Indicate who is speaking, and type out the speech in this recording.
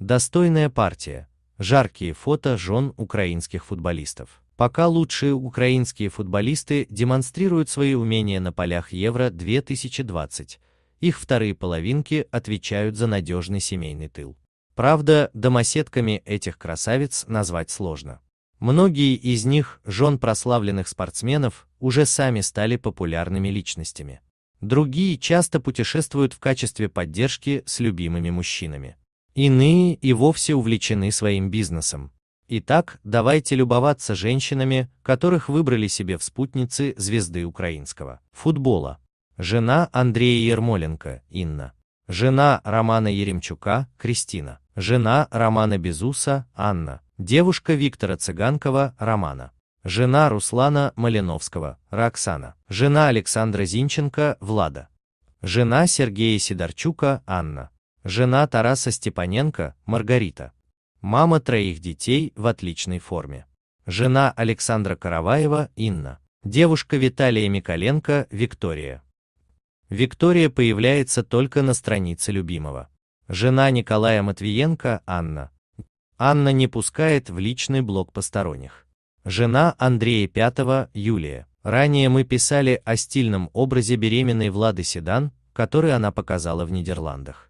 Speaker 1: Достойная партия. Жаркие фото жен украинских футболистов. Пока лучшие украинские футболисты демонстрируют свои умения на полях Евро-2020, их вторые половинки отвечают за надежный семейный тыл. Правда, домоседками этих красавиц назвать сложно. Многие из них, жен прославленных спортсменов, уже сами стали популярными личностями. Другие часто путешествуют в качестве поддержки с любимыми мужчинами. Иные и вовсе увлечены своим бизнесом. Итак, давайте любоваться женщинами, которых выбрали себе в спутницы звезды украинского футбола. Жена Андрея Ермоленко, Инна. Жена Романа Еремчука, Кристина. Жена Романа Безуса, Анна. Девушка Виктора Цыганкова, Романа. Жена Руслана Малиновского, Роксана. Жена Александра Зинченко, Влада. Жена Сергея Сидорчука, Анна. Жена Тараса Степаненко, Маргарита. Мама троих детей в отличной форме. Жена Александра Караваева, Инна. Девушка Виталия Миколенко, Виктория. Виктория появляется только на странице любимого. Жена Николая Матвиенко, Анна. Анна не пускает в личный блог посторонних. Жена Андрея Пятого, Юлия. Ранее мы писали о стильном образе беременной Влады Седан, который она показала в Нидерландах.